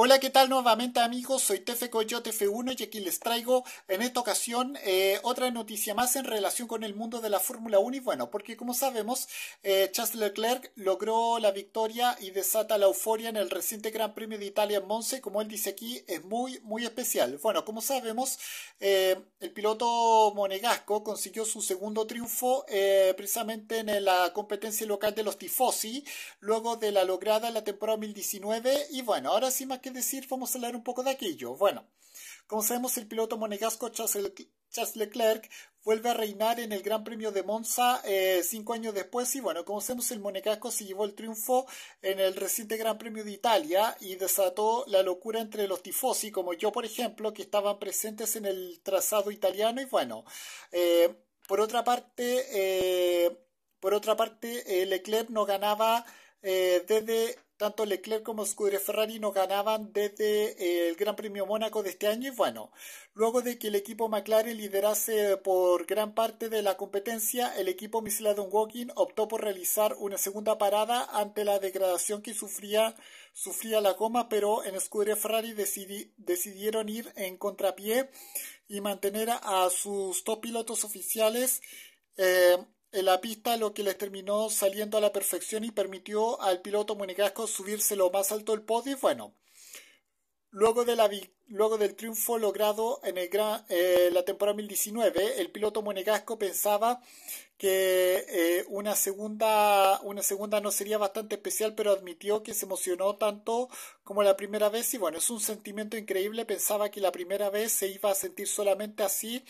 Hola, ¿qué tal nuevamente amigos? Soy Tefe Coyote F1 y aquí les traigo en esta ocasión eh, otra noticia más en relación con el mundo de la Fórmula 1 y bueno, porque como sabemos, eh, Charles Leclerc logró la victoria y desata la euforia en el reciente Gran Premio de Italia en Monza, como él dice aquí, es muy, muy especial. Bueno, como sabemos, eh, el piloto monegasco consiguió su segundo triunfo eh, precisamente en la competencia local de los tifosi, luego de la lograda en la temporada 2019 y bueno, ahora sí más que decir, vamos a hablar un poco de aquello. Bueno, como sabemos, el piloto monegasco Charles Leclerc vuelve a reinar en el Gran Premio de Monza eh, cinco años después y bueno, como sabemos el monegasco se llevó el triunfo en el reciente Gran Premio de Italia y desató la locura entre los tifosi como yo por ejemplo que estaban presentes en el trazado italiano y bueno, eh, por otra parte, eh, por otra parte Leclerc no ganaba desde tanto Leclerc como Scuderia Ferrari no ganaban desde eh, el Gran Premio Mónaco de este año y bueno, luego de que el equipo McLaren liderase por gran parte de la competencia, el equipo Michelin Walking optó por realizar una segunda parada ante la degradación que sufría, la goma, pero en Scuderia Ferrari decidieron ir en contrapié y mantener a sus top pilotos oficiales eh, en la pista, lo que les terminó saliendo a la perfección y permitió al piloto monegasco subirse lo más alto del podio. Y bueno, luego, de la, luego del triunfo logrado en el gran, eh, la temporada 2019, el piloto monegasco pensaba que eh, una, segunda, una segunda no sería bastante especial, pero admitió que se emocionó tanto como la primera vez. Y bueno, es un sentimiento increíble. Pensaba que la primera vez se iba a sentir solamente así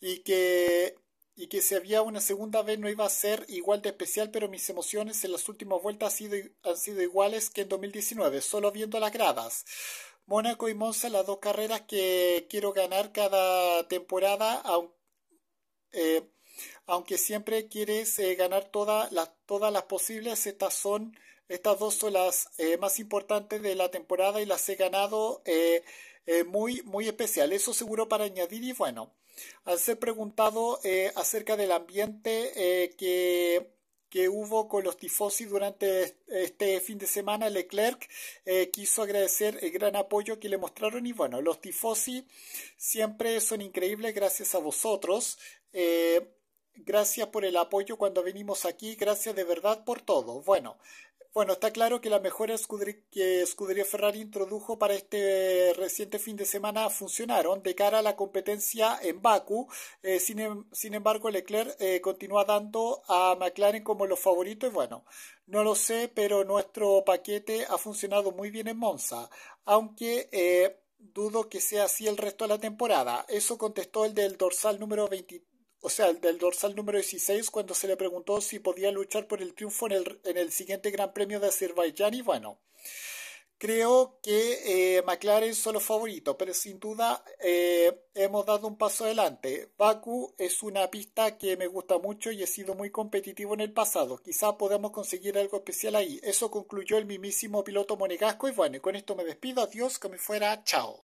y que y que si había una segunda vez no iba a ser igual de especial, pero mis emociones en las últimas vueltas han sido, iguales que en 2019, solo viendo las gradas. Mónaco y Monza, las dos carreras que quiero ganar cada temporada, eh, aunque, siempre quieres eh, ganar todas las, todas las posibles, estas son, estas dos son las eh, más importantes de la temporada y las he ganado eh, muy, muy especial. Eso seguro para añadir y bueno, al ser preguntado eh, acerca del ambiente eh, que, que hubo con los tifosi durante este fin de semana, Leclerc quiso agradecer el gran apoyo que le mostraron y bueno, los tifosi siempre son increíbles gracias a vosotros. Gracias por el apoyo cuando venimos aquí. Gracias de verdad por todo. Bueno, bueno, está claro que las mejores que Scuderia Ferrari introdujo para este reciente fin de semana funcionaron de cara a la competencia en Baku. Eh, em, sin, embargo, Leclerc eh, continúa dando a McLaren como los favoritos. Bueno, no lo sé, pero nuestro paquete ha funcionado muy bien en Monza. Aunque. Eh, dudo que sea así el resto de la temporada. Eso contestó el del dorsal número 23 o sea, el del dorsal número 16, cuando se le preguntó si podía luchar por el triunfo en el, en el siguiente Gran Premio de Azerbaiyán, y bueno, creo que eh, McLaren es los favorito, pero sin duda eh, hemos dado un paso adelante. Baku es una pista que me gusta mucho y he sido muy competitivo en el pasado. Quizá podamos conseguir algo especial ahí. Eso concluyó el mismísimo piloto monegasco y bueno, con esto me despido. Adiós, que me fuera. Chao.